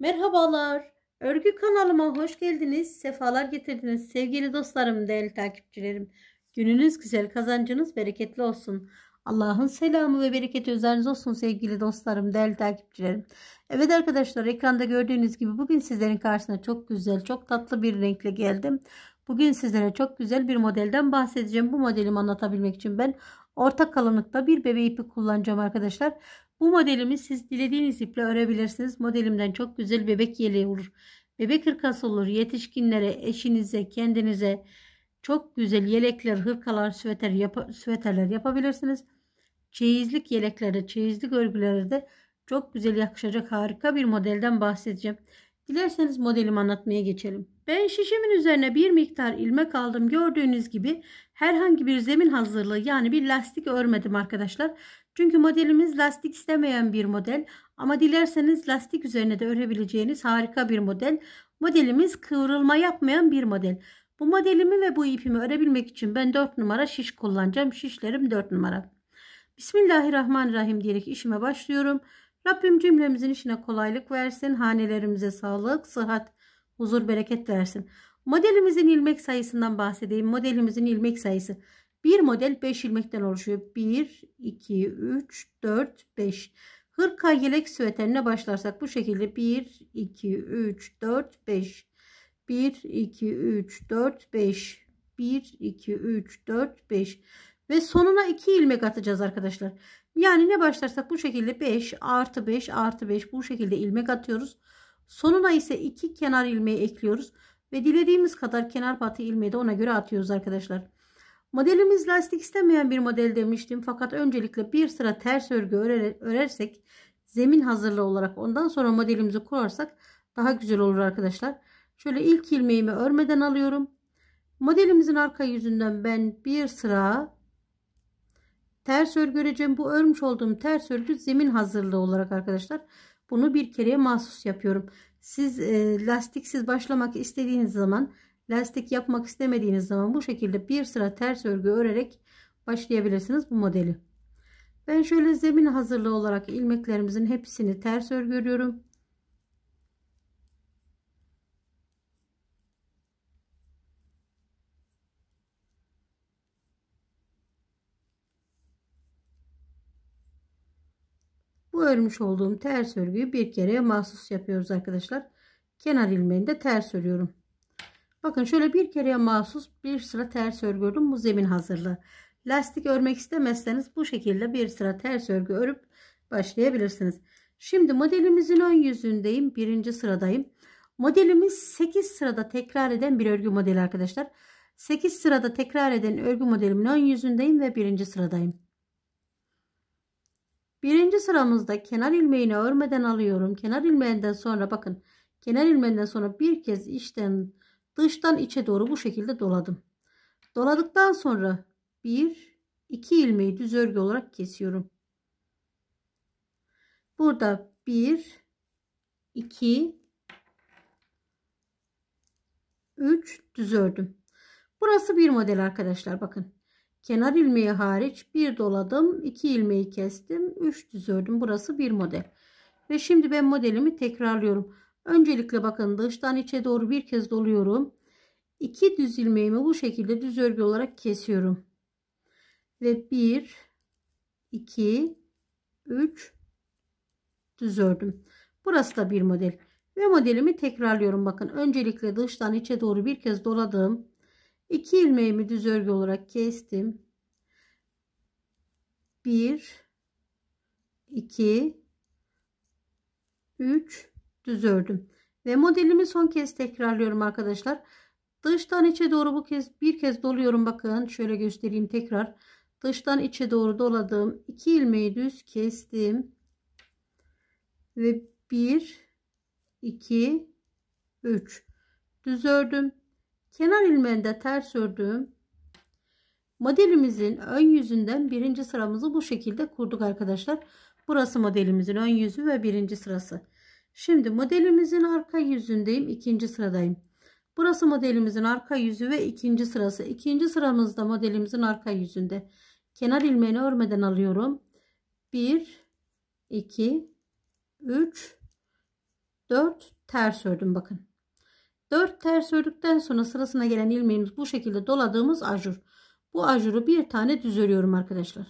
Merhabalar. Örgü kanalıma hoş geldiniz. Sefalar getirdiniz sevgili dostlarım, değerli takipçilerim. Gününüz güzel, kazancınız bereketli olsun. Allah'ın selamı ve bereketi üzeriniz olsun sevgili dostlarım, değerli takipçilerim. Evet arkadaşlar ekranda gördüğünüz gibi bugün sizlerin karşısına çok güzel, çok tatlı bir renkle geldim. Bugün sizlere çok güzel bir modelden bahsedeceğim. Bu modelimi anlatabilmek için ben orta kalınlıkta bir bebe ipi kullanacağım arkadaşlar. Bu modelimi siz dilediğiniz iple örebilirsiniz. Modelimden çok güzel bebek yeleği olur. Bebek hırkası olur. Yetişkinlere, eşinize, kendinize çok güzel yelekler, hırkalar, süveter yap süveterler yapabilirsiniz. Çeyizlik yeleklere, çeyizlik örgülerde de çok güzel yakışacak harika bir modelden bahsedeceğim. Dilerseniz modelimi anlatmaya geçelim. Ben şişimin üzerine bir miktar ilmek aldım. Gördüğünüz gibi herhangi bir zemin hazırlığı yani bir lastik örmedim arkadaşlar. Çünkü modelimiz lastik istemeyen bir model ama dilerseniz lastik üzerine de örebileceğiniz harika bir model. Modelimiz kıvrılma yapmayan bir model. Bu modelimi ve bu ipimi örebilmek için ben 4 numara şiş kullanacağım. Şişlerim 4 numara. Bismillahirrahmanirrahim diyerek işime başlıyorum. Rabbim cümlemizin işine kolaylık versin. Hanelerimize sağlık, sıhhat, huzur, bereket versin. Modelimizin ilmek sayısından bahsedeyim. Modelimizin ilmek sayısı bir model 5 ilmekten oluşuyor. 1, 2, 3, 4, 5. Hırka yelek süveterine başlarsak bu şekilde 1, 2, 3, 4, 5. 1, 2, 3, 4, 5. 1, 2, 3, 4, 5. Ve sonuna 2 ilmek atacağız arkadaşlar. Yani ne başlarsak bu şekilde 5 artı 5 artı 5 bu şekilde ilmek atıyoruz. Sonuna ise 2 kenar ilmeği ekliyoruz. Ve dilediğimiz kadar kenar batı ilmeği de ona göre atıyoruz arkadaşlar. Modelimiz lastik istemeyen bir model demiştim. Fakat öncelikle bir sıra ters örgü örer, örersek zemin hazırlığı olarak ondan sonra modelimizi kurarsak daha güzel olur arkadaşlar. Şöyle ilk ilmeğimi örmeden alıyorum. Modelimizin arka yüzünden ben bir sıra ters örgü öreceğim. Bu örmüş olduğum ters örgü zemin hazırlığı olarak arkadaşlar. Bunu bir kereye mahsus yapıyorum. Siz e, lastiksiz başlamak istediğiniz zaman Lastik yapmak istemediğiniz zaman bu şekilde bir sıra ters örgü örerek başlayabilirsiniz bu modeli. Ben şöyle zemin hazırlığı olarak ilmeklerimizin hepsini ters örgü örüyorum. Bu örmüş olduğum ters örgüyü bir kereye mahsus yapıyoruz arkadaşlar. Kenar ilmeğini de ters örüyorum. Bakın şöyle bir kereye mahsus bir sıra ters örgü ördüm. Bu zemin hazırlığı. Lastik örmek istemezseniz bu şekilde bir sıra ters örgü örüp başlayabilirsiniz. Şimdi modelimizin ön yüzündeyim. Birinci sıradayım. Modelimiz 8 sırada tekrar eden bir örgü modeli arkadaşlar. 8 sırada tekrar eden örgü modelimin ön yüzündeyim ve birinci sıradayım. Birinci sıramızda kenar ilmeğini örmeden alıyorum. Kenar ilmeğinden sonra bakın kenar ilmeğinden sonra bir kez işten dıştan içe doğru bu şekilde doladım. Doladıktan sonra 1 2 ilmeği düz örgü olarak kesiyorum. Burada 1 2 3 düz ördüm. Burası bir model arkadaşlar bakın. Kenar ilmeği hariç bir doladım, iki ilmeği kestim, üç düz ördüm. Burası bir model. Ve şimdi ben modelimi tekrarlıyorum. Öncelikle bakın dıştan içe doğru bir kez doluyorum. İki düz ilmeğimi bu şekilde düz örgü olarak kesiyorum. Ve 1 2 3 düz ördüm. Burası da bir model. Ve modelimi tekrarlıyorum. Bakın öncelikle dıştan içe doğru bir kez doladım. 2 ilmeğimi düz örgü olarak kestim. 1 2 3 düz ördüm. Ve modelimi son kez tekrarlıyorum arkadaşlar. Dıştan içe doğru bu kez bir kez doluyorum bakın. Şöyle göstereyim tekrar. Dıştan içe doğru doladım. iki ilmeği düz kestim. Ve 1 2 3 düz ördüm. Kenar ilmeğinde ters ördüm. Modelimizin ön yüzünden birinci sıramızı bu şekilde kurduk arkadaşlar. Burası modelimizin ön yüzü ve birinci sırası. Şimdi modelimizin arka yüzündeyim. ikinci sıradayım. Burası modelimizin arka yüzü ve ikinci sırası. İkinci sıramızda modelimizin arka yüzünde. Kenar ilmeğini örmeden alıyorum. 1, 2, 3, 4 ters ördüm bakın. 4 ters ördükten sonra sırasına gelen ilmeğimiz bu şekilde doladığımız ajur. Bu ajuru bir tane düz örüyorum arkadaşlar.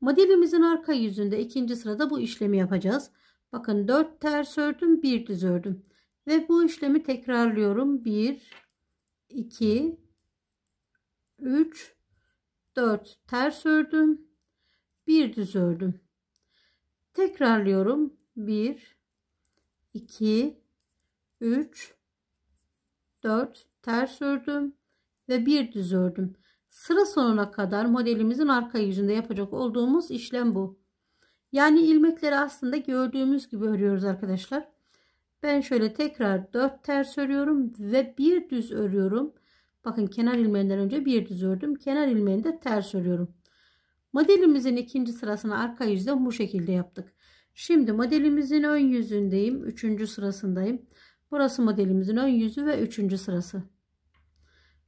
Modelimizin arka yüzünde ikinci sırada bu işlemi yapacağız. Bakın 4 ters ördüm, 1 düz ördüm. Ve bu işlemi tekrarlıyorum. 1 2 3 4 ters ördüm. 1 düz ördüm. Tekrarlıyorum. 1 2 3 4 ters ördüm ve 1 düz ördüm. Sıra sonuna kadar modelimizin arka yüzünde yapacak olduğumuz işlem bu. Yani ilmekleri aslında gördüğümüz gibi örüyoruz arkadaşlar. Ben şöyle tekrar 4 ters örüyorum ve bir düz örüyorum. Bakın kenar ilmeğinden önce bir düz ördüm. Kenar ilmeğinde ters örüyorum. Modelimizin ikinci sırasını arka yüzde bu şekilde yaptık. Şimdi modelimizin ön yüzündeyim. Üçüncü sırasındayım. Burası modelimizin ön yüzü ve üçüncü sırası.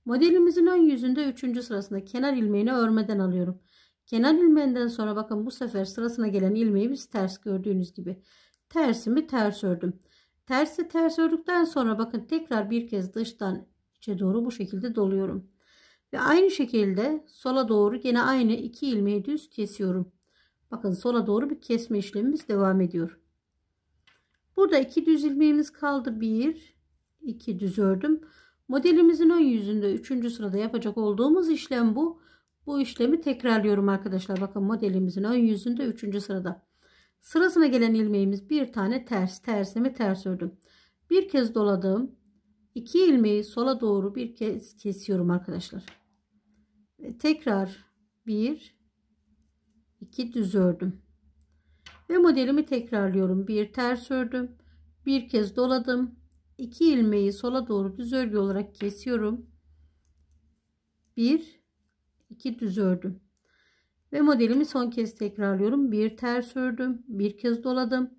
Modelimizin ön yüzünde üçüncü sırasında kenar ilmeğini örmeden alıyorum. Kenar ilmeğinden sonra bakın bu sefer sırasına gelen ilmeği biz ters gördüğünüz gibi tersimi ters ördüm. Tersi ters ördükten sonra bakın tekrar bir kez dıştan içe doğru bu şekilde doluyorum. Ve aynı şekilde sola doğru yine aynı iki ilmeği düz kesiyorum. Bakın sola doğru bir kesme işlemimiz devam ediyor. Burada iki düz ilmeğimiz kaldı. Bir, iki düz ördüm. Modelimizin ön yüzünde üçüncü sırada yapacak olduğumuz işlem bu. Bu işlemi tekrarlıyorum arkadaşlar. Bakın modelimizin ön yüzünde üçüncü sırada. Sırasına gelen ilmeğimiz bir tane ters. Tersimi ters ördüm. Bir kez doladım. 2 ilmeği sola doğru bir kez kesiyorum arkadaşlar. Ve tekrar bir iki düz ördüm. Ve modelimi tekrarlıyorum. Bir ters ördüm. Bir kez doladım. 2 ilmeği sola doğru düz örgü olarak kesiyorum. Bir 2 düz ördüm. Ve modelimi son kez tekrarlıyorum. Bir ters ördüm. Bir kez doladım.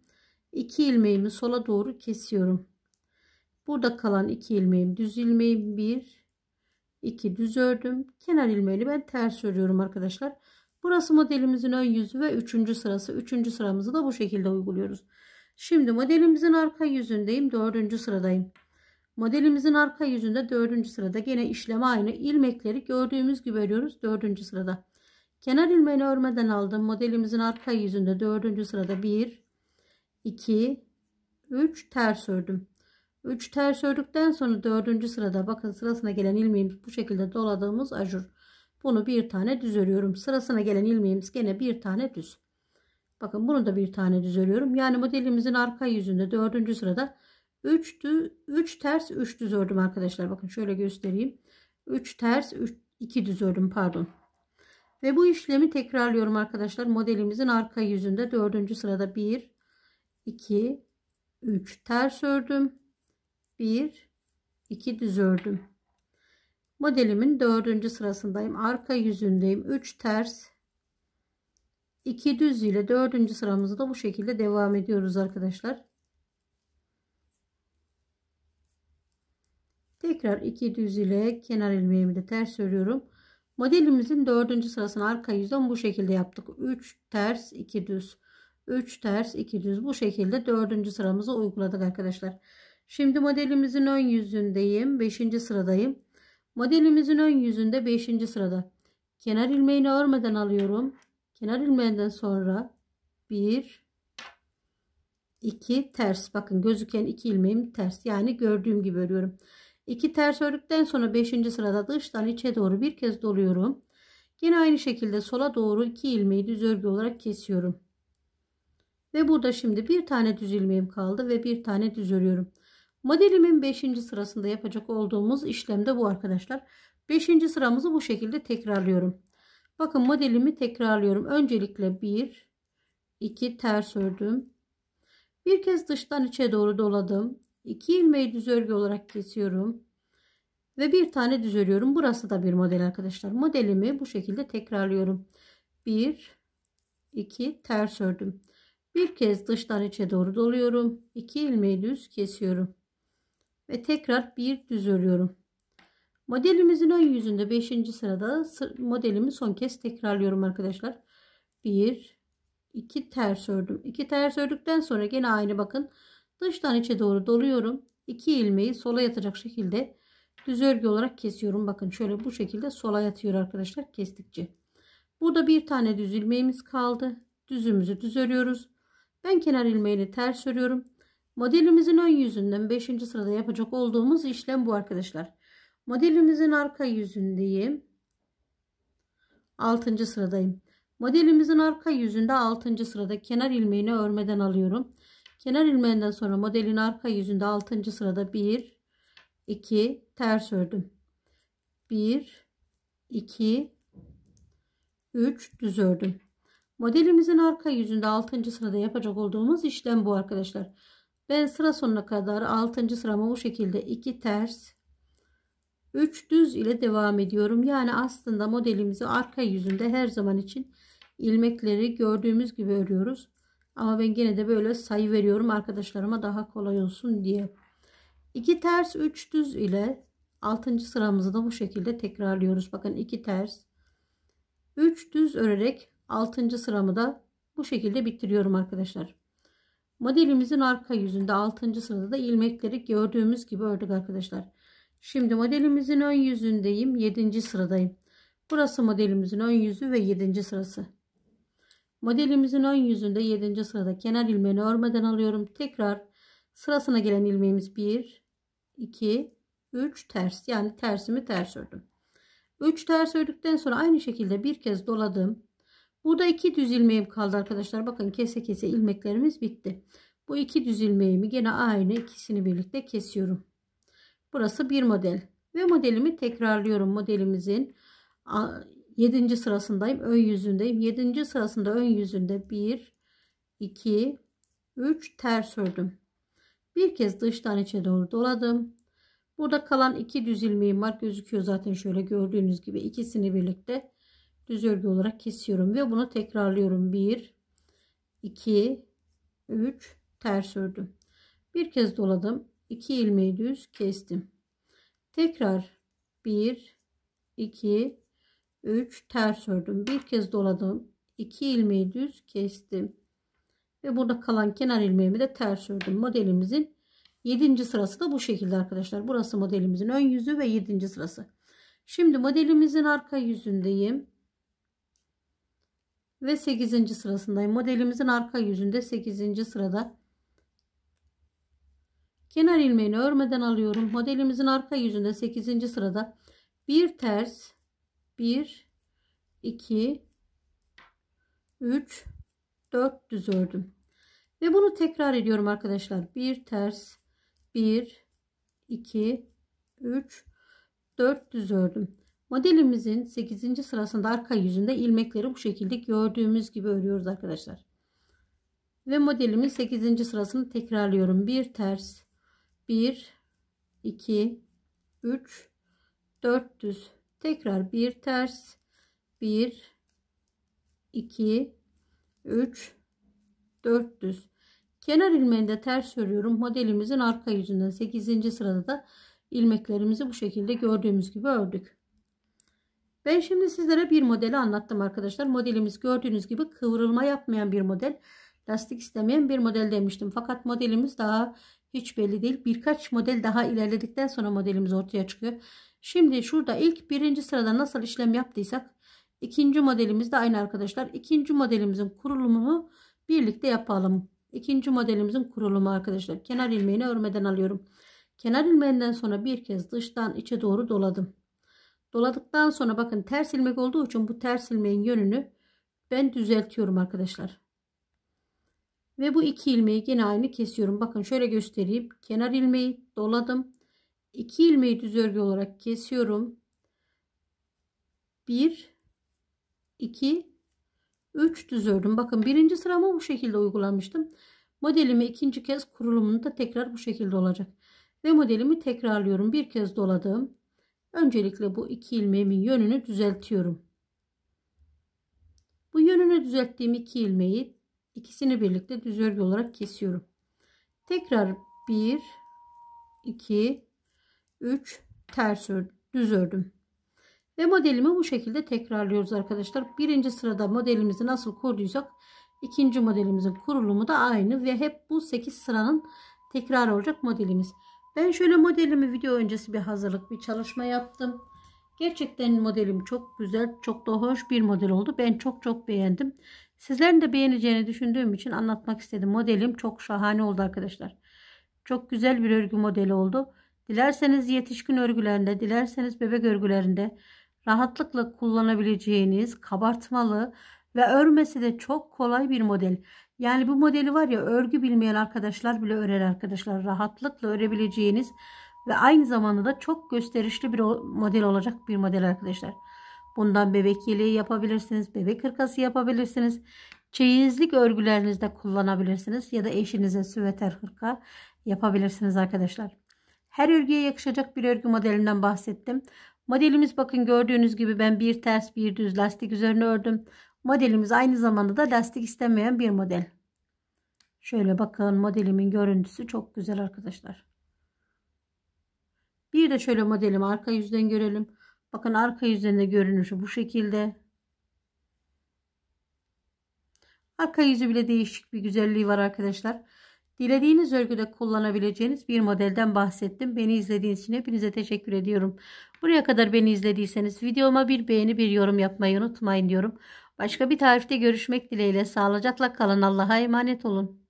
2 ilmeğimi sola doğru kesiyorum. Burada kalan 2 ilmeğim düz ilmeğim 1 2 düz ördüm. Kenar ilmeğini ben ters örüyorum arkadaşlar. Burası modelimizin ön yüzü ve üçüncü sırası. Üçüncü sıramızı da bu şekilde uyguluyoruz. Şimdi modelimizin arka yüzündeyim. dördüncü sıradayım. Modelimizin arka yüzünde dördüncü sırada gene işleme aynı ilmekleri gördüğümüz gibi örüyoruz dördüncü sırada. Kenar ilmeğini örmeden aldım. Modelimizin arka yüzünde dördüncü sırada bir, iki, üç ters ördüm. 3 ters ördükten sonra dördüncü sırada bakın sırasına gelen ilmeğimiz bu şekilde doladığımız ajur. Bunu bir tane düz örüyorum. Sırasına gelen ilmeğimiz gene bir tane düz. Bakın bunu da bir tane düz örüyorum. Yani modelimizin arka yüzünde dördüncü sırada 3 düz 3 ters 3 düz ördüm arkadaşlar. Bakın şöyle göstereyim. 3 ters 2 düz ördüm pardon. Ve bu işlemi tekrarlıyorum arkadaşlar. Modelimizin arka yüzünde 4. sırada 1 2 3 ters ördüm. 1 2 düz ördüm. Modelimin 4. sırasındayım. Arka yüzündeyim. 3 ters 2 düz ile 4. sıramızı da bu şekilde devam ediyoruz arkadaşlar. Tekrar iki düz ile kenar ilmeğimi de ters örüyorum. Modelimizin dördüncü sırasını arka yüzden bu şekilde yaptık. 3 ters 2 düz. 3 ters 2 düz bu şekilde dördüncü sıramızı uyguladık arkadaşlar. Şimdi modelimizin ön yüzündeyim. 5. sıradayım. Modelimizin ön yüzünde 5. sırada. Kenar ilmeğini örmeden alıyorum. Kenar ilmeğinden sonra 1 2 ters. Bakın gözüken 2 ilmeğim ters. Yani gördüğüm gibi örüyorum. 2 ters ördükten sonra 5. sırada dıştan içe doğru bir kez doluyorum. Yine aynı şekilde sola doğru 2 ilmeği düz örgü olarak kesiyorum. Ve burada şimdi bir tane düz ilmeğim kaldı ve bir tane düz örüyorum. Modelimin 5. sırasında yapacak olduğumuz işlemde bu arkadaşlar. 5. sıramızı bu şekilde tekrarlıyorum. Bakın modelimi tekrarlıyorum. Öncelikle 1 2 ters ördüm. Bir kez dıştan içe doğru doladım. 2 ilmeği düz örgü olarak kesiyorum. Ve bir tane düz örüyorum. Burası da bir model arkadaşlar. Modelimi bu şekilde tekrarlıyorum. 1 2 ters ördüm. Bir kez dıştan içe doğru doluyorum. 2 ilmeği düz kesiyorum. Ve tekrar bir düz örüyorum. Modelimizin ön yüzünde 5. sırada modelimi son kez tekrarlıyorum arkadaşlar. 1 2 ters ördüm. 2 ters ördükten sonra gene aynı bakın. Dıştan içe doğru doluyorum. İki ilmeği sola yatacak şekilde düz örgü olarak kesiyorum. Bakın şöyle bu şekilde sola yatıyor arkadaşlar kestikçe. Burada bir tane düz ilmeğimiz kaldı. Düzümüzü düz örüyoruz. Ben kenar ilmeğini ters örüyorum. Modelimizin ön yüzünden 5. sırada yapacak olduğumuz işlem bu arkadaşlar. Modelimizin arka yüzündeyim. 6. sıradayım. Modelimizin arka yüzünde 6. sırada kenar ilmeğini örmeden alıyorum. Kenar ilmeğinden sonra modelin arka yüzünde 6. sırada 1 2 ters ördüm. 1 2 3 düz ördüm. Modelimizin arka yüzünde 6. sırada yapacak olduğumuz işlem bu arkadaşlar. Ben sıra sonuna kadar 6. sıramı bu şekilde 2 ters 3 düz ile devam ediyorum. Yani aslında modelimizi arka yüzünde her zaman için ilmekleri gördüğümüz gibi örüyoruz. Ama ben gene de böyle sayı veriyorum arkadaşlarıma daha kolay olsun diye. 2 ters 3 düz ile 6. sıramızı da bu şekilde tekrarlıyoruz. Bakın 2 ters 3 düz örerek 6. sıramı da bu şekilde bitiriyorum arkadaşlar. Modelimizin arka yüzünde 6. sırada da ilmekleri gördüğümüz gibi ördük arkadaşlar. Şimdi modelimizin ön yüzündeyim. 7. sıradayım. Burası modelimizin ön yüzü ve 7. sırası. Modelimizin ön yüzünde 7. sırada kenar ilmeğini örmeden alıyorum. Tekrar sırasına gelen ilmeğimiz 1, 2, 3 ters. Yani tersimi ters ördüm. 3 ters ördükten sonra aynı şekilde bir kez doladım. Burada iki düz ilmeğim kaldı arkadaşlar. Bakın kese kese ilmeklerimiz bitti. Bu iki düz ilmeğimi gene aynı ikisini birlikte kesiyorum. Burası bir model ve modelimi tekrarlıyorum. Modelimizin 7. sırasındayım. Ön yüzündeyim. 7. sırasında ön yüzünde 1 2 3 ters ördüm. Bir kez dıştan içe doğru doladım. Burada kalan iki düz ilmeğim var. Gözüküyor zaten şöyle gördüğünüz gibi ikisini birlikte düz örgü olarak kesiyorum ve bunu tekrarlıyorum. 1 2 3 ters ördüm. Bir kez doladım. 2 ilmeği düz kestim. Tekrar 1 2 3 ters ördüm. Bir kez doladım. 2 ilmeği düz kestim. Ve burada kalan kenar ilmeğimi de ters ördüm. Modelimizin 7. sırası da bu şekilde arkadaşlar. Burası modelimizin ön yüzü ve 7. sırası. Şimdi modelimizin arka yüzündeyim. Ve 8. sırasındayım. Modelimizin arka yüzünde 8. sırada. Kenar ilmeğini örmeden alıyorum. Modelimizin arka yüzünde 8. sırada bir ters 1 2 3 4 düz ördüm. Ve bunu tekrar ediyorum arkadaşlar. Bir ters 1 2 3 4 düz ördüm. Modelimizin 8. sırasında arka yüzünde ilmekleri bu şekilde gördüğümüz gibi örüyoruz arkadaşlar. Ve modelimin 8. sırasını tekrarlıyorum. Bir ters 1 2 3 4 düz tekrar bir ters 1 2 3 4 düz kenar ilmeğinde ters örüyorum modelimizin arka yüzünden 8. sırada da ilmeklerimizi bu şekilde gördüğümüz gibi ördük ben şimdi sizlere bir modeli anlattım arkadaşlar modelimiz gördüğünüz gibi kıvrılma yapmayan bir model lastik istemeyen bir model demiştim fakat modelimiz daha hiç belli değil birkaç model daha ilerledikten sonra modelimiz ortaya çıkıyor Şimdi şurada ilk birinci sırada nasıl işlem yaptıysak ikinci modelimiz de aynı arkadaşlar. İkinci modelimizin kurulumunu birlikte yapalım. İkinci modelimizin kurulumu arkadaşlar. Kenar ilmeğini örmeden alıyorum. Kenar ilmeğinden sonra bir kez dıştan içe doğru doladım. Doladıktan sonra bakın ters ilmek olduğu için bu ters ilmeğin yönünü ben düzeltiyorum arkadaşlar. Ve bu iki ilmeği yine aynı kesiyorum. Bakın şöyle göstereyim. Kenar ilmeği doladım. 2 ilmeği düz örgü olarak kesiyorum. 1 2 3 düz ördüm. Bakın birinci sıramı bu şekilde uygulamıştım. Modelimi ikinci kez kurulumunu da tekrar bu şekilde olacak. Ve modelimi tekrarlıyorum. Bir kez doladım. Öncelikle bu iki ilmeğimin yönünü düzeltiyorum. Bu yönünü düzelttiğim iki ilmeği ikisini birlikte düz örgü olarak kesiyorum. Tekrar 1 2 3 ters ör, düz ördüm. Ve modelimi bu şekilde tekrarlıyoruz arkadaşlar. Birinci sırada modelimizi nasıl kurduysak ikinci modelimizin kurulumu da aynı ve hep bu 8 sıranın tekrar olacak modelimiz. Ben şöyle modelimi video öncesi bir hazırlık bir çalışma yaptım. Gerçekten modelim çok güzel, çok da hoş bir model oldu. Ben çok çok beğendim. Sizlerin de beğeneceğini düşündüğüm için anlatmak istedim. Modelim çok şahane oldu arkadaşlar. Çok güzel bir örgü modeli oldu. Dilerseniz yetişkin örgülerinde, dilerseniz bebek örgülerinde rahatlıkla kullanabileceğiniz kabartmalı ve örmesi de çok kolay bir model. Yani bu modeli var ya örgü bilmeyen arkadaşlar bile örer arkadaşlar. Rahatlıkla örebileceğiniz ve aynı zamanda da çok gösterişli bir model olacak bir model arkadaşlar. Bundan bebek yeleği yapabilirsiniz, bebek hırkası yapabilirsiniz. Çeyizlik örgülerinizde kullanabilirsiniz ya da eşinize süveter hırka yapabilirsiniz arkadaşlar. Her örgüye yakışacak bir örgü modelinden bahsettim. Modelimiz bakın gördüğünüz gibi ben bir ters bir düz lastik üzerine ördüm. Modelimiz aynı zamanda da lastik istemeyen bir model. Şöyle bakın modelimin görüntüsü çok güzel arkadaşlar. Bir de şöyle modelim arka yüzden görelim. Bakın arka yüzünde görünüşü bu şekilde. Arka yüzü bile değişik bir güzelliği var arkadaşlar. Dilediğiniz örgüde kullanabileceğiniz bir modelden bahsettim. Beni izlediğiniz için hepinize teşekkür ediyorum. Buraya kadar beni izlediyseniz videoma bir beğeni bir yorum yapmayı unutmayın diyorum. Başka bir tarifte görüşmek dileğiyle sağlıcakla kalın. Allah'a emanet olun.